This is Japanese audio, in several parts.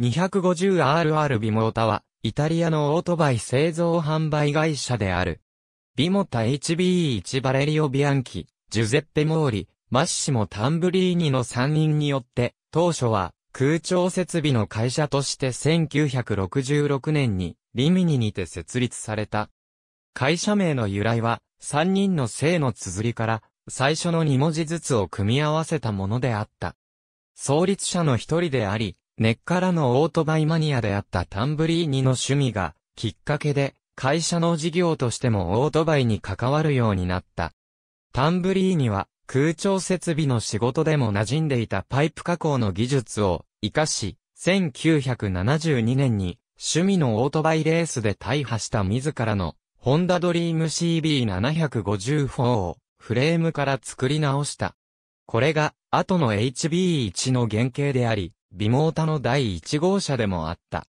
250RR ビモータは、イタリアのオートバイ製造販売会社である。ビモタ HB1 バレリオ・ビアンキ、ジュゼッペ・モーリ、マッシモ・タンブリーニの3人によって、当初は空調設備の会社として1966年にリミニにて設立された。会社名の由来は、3人の姓の綴りから、最初の2文字ずつを組み合わせたものであった。創立者の一人であり、根っからのオートバイマニアであったタンブリーニの趣味が、きっかけで、会社の事業としてもオートバイに関わるようになった。タンブリーニは、空調設備の仕事でも馴染んでいたパイプ加工の技術を活かし、1972年に趣味のオートバイレースで大破した自らのホンダドリーム CB754 をフレームから作り直した。これが後の HB1 の原型であり、ビモータの第1号車でもあった。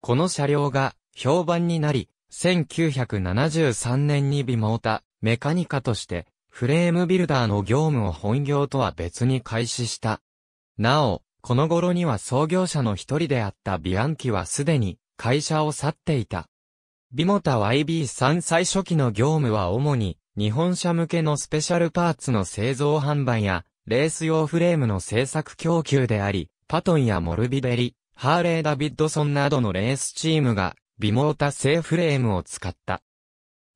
この車両が評判になり、1973年にビモータ、メカニカとして、フレームビルダーの業務を本業とは別に開始した。なお、この頃には創業者の一人であったビアンキはすでに会社を去っていた。ビモタ YB3 最初期の業務は主に日本車向けのスペシャルパーツの製造販売やレース用フレームの製作供給であり、パトンやモルビベリ、ハーレー・ダビッドソンなどのレースチームが、ビモータ製フレームを使った。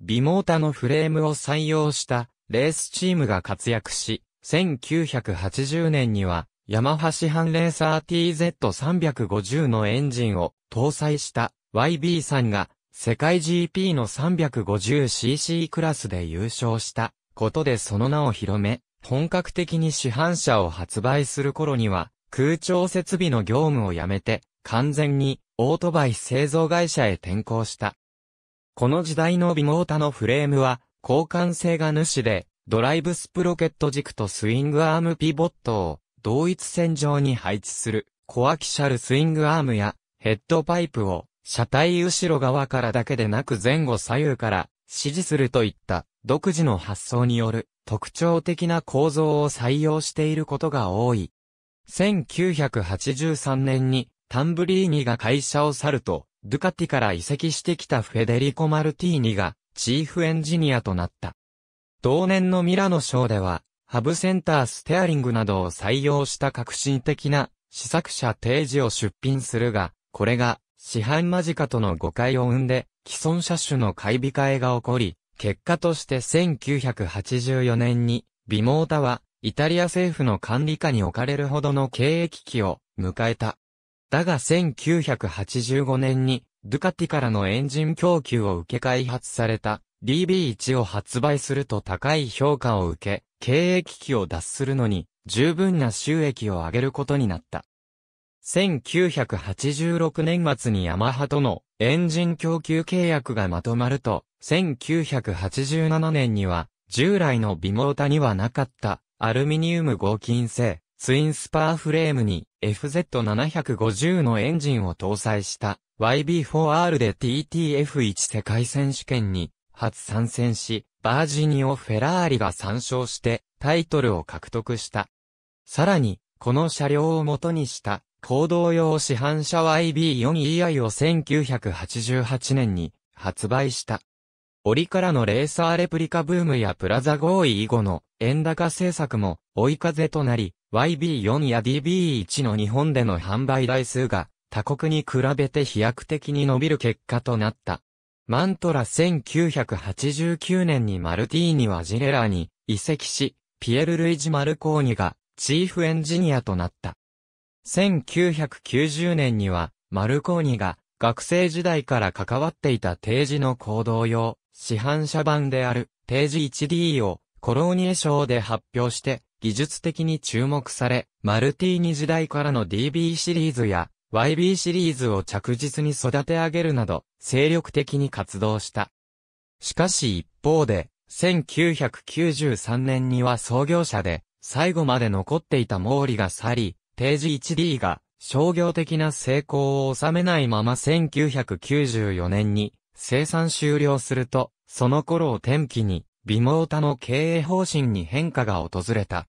ビモータのフレームを採用したレースチームが活躍し、1980年には、ヤマハ市販レーサー TZ350 のエンジンを搭載した y b さんが世界 GP の 350cc クラスで優勝したことでその名を広め、本格的に市販車を発売する頃には空調設備の業務をやめて、完全にオートバイ製造会社へ転向した。この時代の微モータのフレームは、交換性が主で、ドライブスプロケット軸とスイングアームピボットを同一線上に配置するコアキシャルスイングアームやヘッドパイプを車体後ろ側からだけでなく前後左右から指示するといった独自の発想による特徴的な構造を採用していることが多い。1983年にタンブリーニが会社を去ると、ドゥカティから移籍してきたフェデリコ・マルティーニがチーフエンジニアとなった。同年のミラノ賞では、ハブセンターステアリングなどを採用した革新的な試作車提示を出品するが、これが市販間近との誤解を生んで、既存車種の買い控えが起こり、結果として1984年に、ビモータはイタリア政府の管理下に置かれるほどの経営危機を迎えた。だが1985年に、ドゥカティからのエンジン供給を受け開発された DB1 を発売すると高い評価を受け、経営危機を脱するのに十分な収益を上げることになった。1986年末にヤマハとのエンジン供給契約がまとまると、1987年には従来のビモータにはなかったアルミニウム合金製、ツインスパーフレームに FZ750 のエンジンを搭載した YB4R で TTF1 世界選手権に初参戦し、バージニオ・フェラーリが参照してタイトルを獲得した。さらに、この車両を元にした行動用市販車 YB4EI を1988年に発売した。折からのレーサーレプリカブームやプラザ合意以後の円高政策も追い風となり、YB4 や DB1 の日本での販売台数が他国に比べて飛躍的に伸びる結果となった。マントラ1989年にマルティーニはジレラに移籍し、ピエル・ルイジ・マルコーニがチーフエンジニアとなった。1990年にはマルコーニが学生時代から関わっていた定時の行動用市販車版である定時 1D をコローニエ賞で発表して技術的に注目され、マルティーニ時代からの DB シリーズや YB シリーズを着実に育て上げるなど精力的に活動した。しかし一方で、1993年には創業者で、最後まで残っていた毛利が去り、定時 1D が商業的な成功を収めないまま1994年に生産終了すると、その頃を転機に、モ毛タの経営方針に変化が訪れた。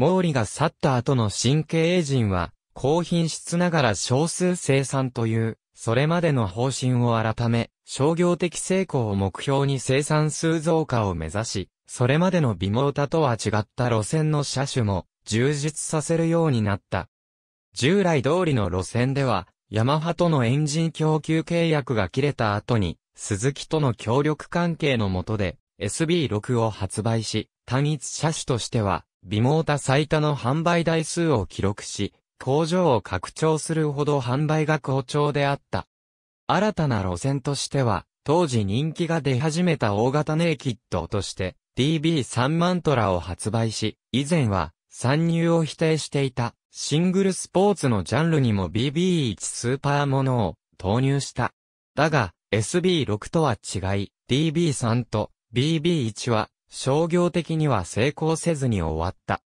毛利が去った後の新経営陣は、高品質ながら少数生産という、それまでの方針を改め、商業的成功を目標に生産数増加を目指し、それまでのモ毛タとは違った路線の車種も充実させるようになった。従来通りの路線では、ヤマハとのエンジン供給契約が切れた後に、鈴木との協力関係の下で、SB6 を発売し、単一車種としては、ビモータ最多の販売台数を記録し、工場を拡張するほど販売が好調であった。新たな路線としては、当時人気が出始めた大型ネイキッドとして、DB3 マントラを発売し、以前は参入を否定していたシングルスポーツのジャンルにも BB1 スーパーものを投入した。だが、SB6 とは違い、DB3 と BB1 は商業的には成功せずに終わった。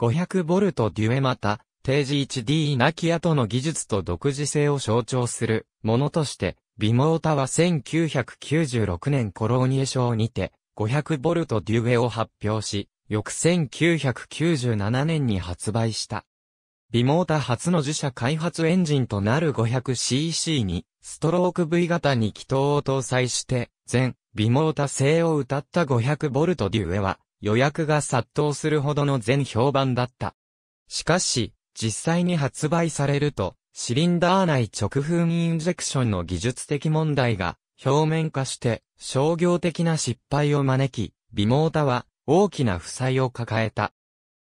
500V デュエマタ、定時 1D ナキアとの技術と独自性を象徴するものとして、ビモータは1996年コローニエ賞にて 500V デュエを発表し、翌1997年に発売した。ビモータ初の自社開発エンジンとなる 500cc に、ストローク V 型に気筒を搭載して、全、ビモータ製を歌った 500V デュエは、予約が殺到するほどの全評判だった。しかし、実際に発売されると、シリンダー内直噴インジェクションの技術的問題が表面化して商業的な失敗を招き、ビモータは大きな負債を抱えた。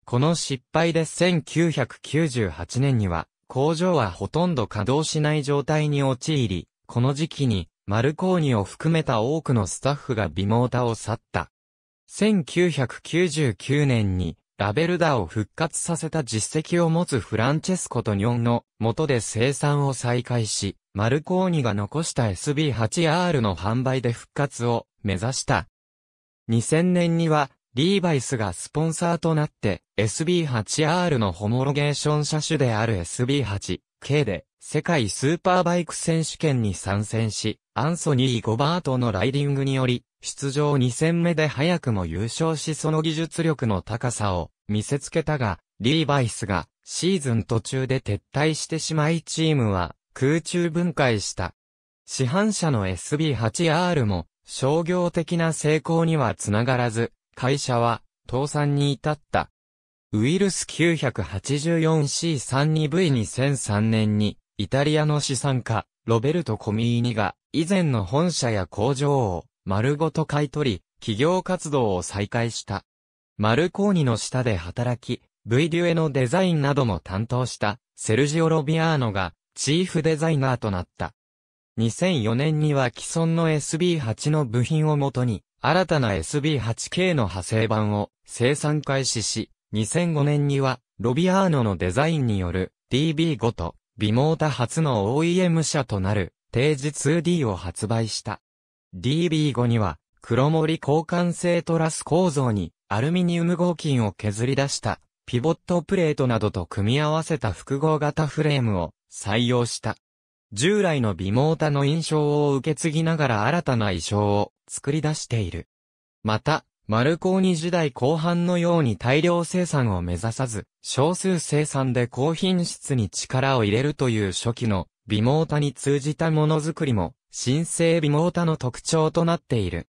この失敗で1998年には、工場はほとんど稼働しない状態に陥り、この時期に、マルコーニを含めた多くのスタッフがビモータを去った。1999年に、ラベルダを復活させた実績を持つフランチェスコとニョンの元で生産を再開し、マルコーニが残した SB8R の販売で復活を目指した。2000年にはリーバイスがスポンサーとなって、SB8R のホモロゲーション車種である SB8K で、世界スーパーバイク選手権に参戦し、アンソニー・ゴバートのライディングにより、出場2戦目で早くも優勝しその技術力の高さを見せつけたが、リーバイスがシーズン途中で撤退してしまいチームは空中分解した。市販車の SB8R も商業的な成功にはつながらず、会社は倒産に至った。ウイルス 984C32V2003 年に、イタリアの資産家、ロベルト・コミーニが、以前の本社や工場を、丸ごと買い取り、企業活動を再開した。マルコーニの下で働き、V デュエのデザインなども担当した、セルジオ・ロビアーノが、チーフデザイナーとなった。2004年には既存の SB8 の部品をもとに、新たな SB8K の派生版を生産開始し、2005年にはロビアーノのデザインによる DB5 とビモータ初の OEM 車となる定時 2D を発売した。DB5 には黒森交換性トラス構造にアルミニウム合金を削り出したピボットプレートなどと組み合わせた複合型フレームを採用した。従来のビモータの印象を受け継ぎながら新たな衣装を作り出している。また、マルコーニ時代後半のように大量生産を目指さず、少数生産で高品質に力を入れるという初期の微毛タに通じたものづくりも、新生微毛タの特徴となっている。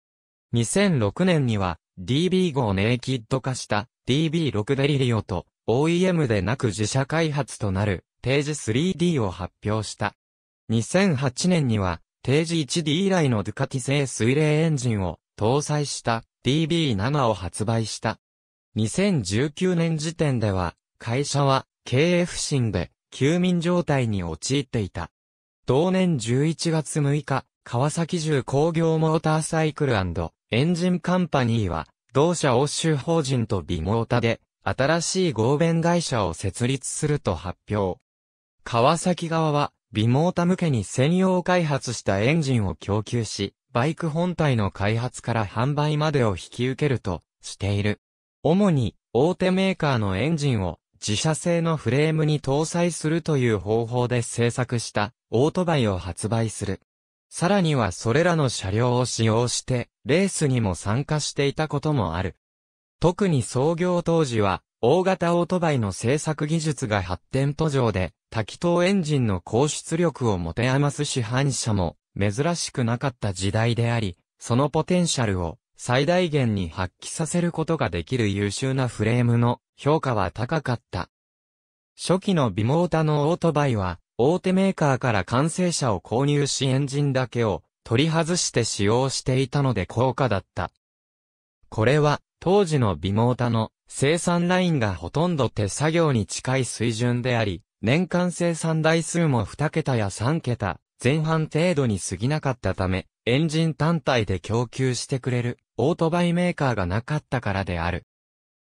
2006年には、DB5 をネイキッド化した DB6 デリリオと OEM でなく自社開発となるページ 3D を発表した。2008年には定時 1D 以来のドゥカティ製水冷エンジンを搭載した DB7 を発売した。2019年時点では、会社は経営不振で休眠状態に陥っていた。同年11月6日、川崎重工業モーターサイクルエンジンカンパニーは、同社欧州法人とビモータで、新しい合弁会社を設立すると発表。川崎側は、ビモータ向けに専用開発したエンジンを供給し、バイク本体の開発から販売までを引き受けるとしている。主に大手メーカーのエンジンを自社製のフレームに搭載するという方法で製作したオートバイを発売する。さらにはそれらの車両を使用してレースにも参加していたこともある。特に創業当時は大型オートバイの製作技術が発展途上で多気筒エンジンの高出力を持て余す市販車も珍しくなかった時代であり、そのポテンシャルを最大限に発揮させることができる優秀なフレームの評価は高かった。初期のビモータのオートバイは、大手メーカーから完成車を購入しエンジンだけを取り外して使用していたので高価だった。これは当時のビモータの生産ラインがほとんど手作業に近い水準であり、年間生産台数も2桁や3桁、前半程度に過ぎなかったため、エンジン単体で供給してくれる、オートバイメーカーがなかったからである。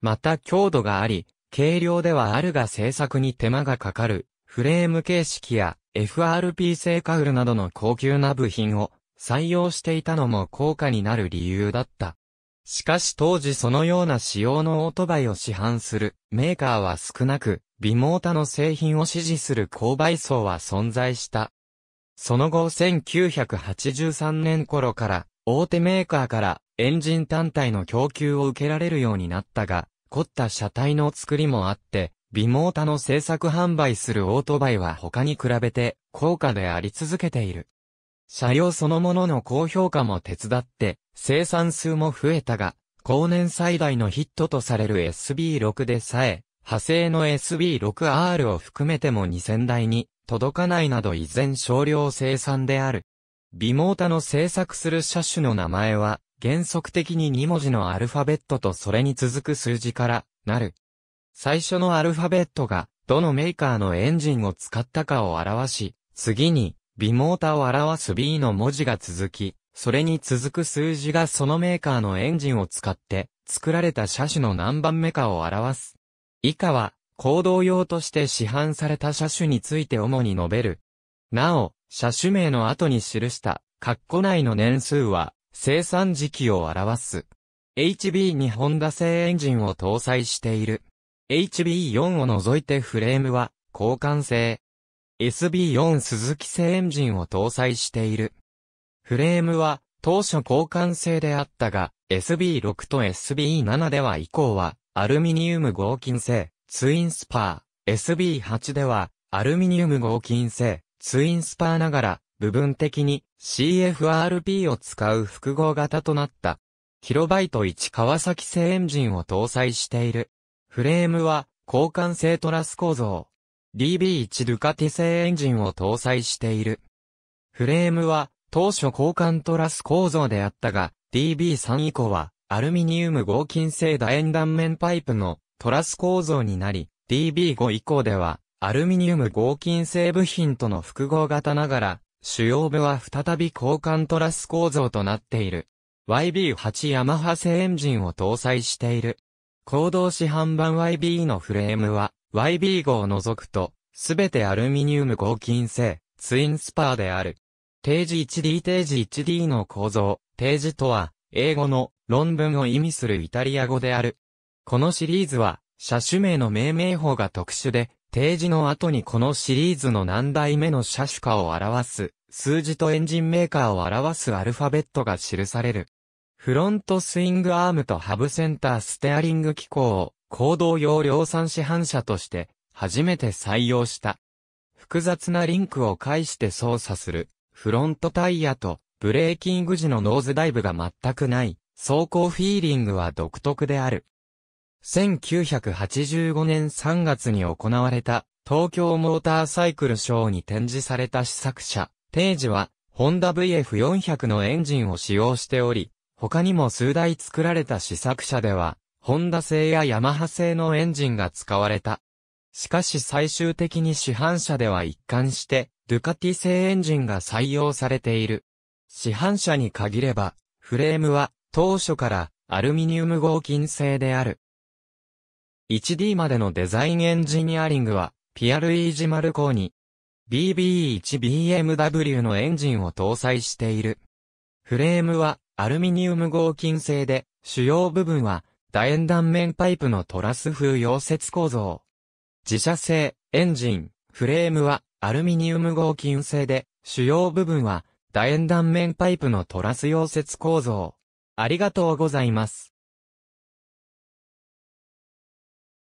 また強度があり、軽量ではあるが製作に手間がかかる、フレーム形式や FRP 製カウルなどの高級な部品を採用していたのも高価になる理由だった。しかし当時そのような仕様のオートバイを市販するメーカーは少なく、モ毛タの製品を支持する購買層は存在した。その後1983年頃から大手メーカーからエンジン単体の供給を受けられるようになったが、凝った車体の作りもあって、モ毛タの製作販売するオートバイは他に比べて高価であり続けている。車両そのものの高評価も手伝って生産数も増えたが、後年最大のヒットとされる SB6 でさえ派生の SB6R を含めても2000台に届かないなど依然少量生産である。ビモータの製作する車種の名前は、原則的に2文字のアルファベットとそれに続く数字からなる。最初のアルファベットが、どのメーカーのエンジンを使ったかを表し、次に、ビモータを表す B の文字が続き、それに続く数字がそのメーカーのエンジンを使って、作られた車種の何番目かを表す。以下は、行動用として市販された車種について主に述べる。なお、車種名の後に記した、括弧内の年数は、生産時期を表す。HB にホンダ製エンジンを搭載している。HB4 を除いてフレームは、交換製。SB4 鈴木製エンジンを搭載している。フレームは、当初交換製であったが、SB6 と SB7 では以降は、アルミニウム合金製、ツインスパー、SB8 では、アルミニウム合金製、ツインスパーながら、部分的に CFRP を使う複合型となった。キロバイト1川崎製エンジンを搭載している。フレームは、交換性トラス構造。DB1 ドゥカティ製エンジンを搭載している。フレームは、当初交換トラス構造であったが、DB3 以降は、アルミニウム合金製楕円断面パイプのトラス構造になり、DB5 以降では、アルミニウム合金製部品との複合型ながら、主要部は再び交換トラス構造となっている。YB8 ヤマハ製エンジンを搭載している。行動市販版 YB のフレームは、YB5 を除くと、すべてアルミニウム合金製、ツインスパーである。定時 1D 定時 1D の構造、定時とは、英語の論文を意味するイタリア語である。このシリーズは、車種名の命名法が特殊で、提示の後にこのシリーズの何代目の車種かを表す、数字とエンジンメーカーを表すアルファベットが記される。フロントスイングアームとハブセンターステアリング機構を、行動用量産市販車として、初めて採用した。複雑なリンクを介して操作する、フロントタイヤとブレーキング時のノーズダイブが全くない、走行フィーリングは独特である。1985年3月に行われた東京モーターサイクルショーに展示された試作車、テージは、ホンダ VF400 のエンジンを使用しており、他にも数台作られた試作車では、ホンダ製やヤマハ製のエンジンが使われた。しかし最終的に市販車では一貫して、ドゥカティ製エンジンが採用されている。市販車に限れば、フレームは当初からアルミニウム合金製である。1D までのデザインエンジニアリングは、ピアルイージマルコーに、BB1BMW のエンジンを搭載している。フレームはアルミニウム合金製で、主要部分は楕円断面パイプのトラス風溶接構造。自社製、エンジン、フレームはアルミニウム合金製で、主要部分は楕円断面パイプのトラス溶接構造。ありがとうございます。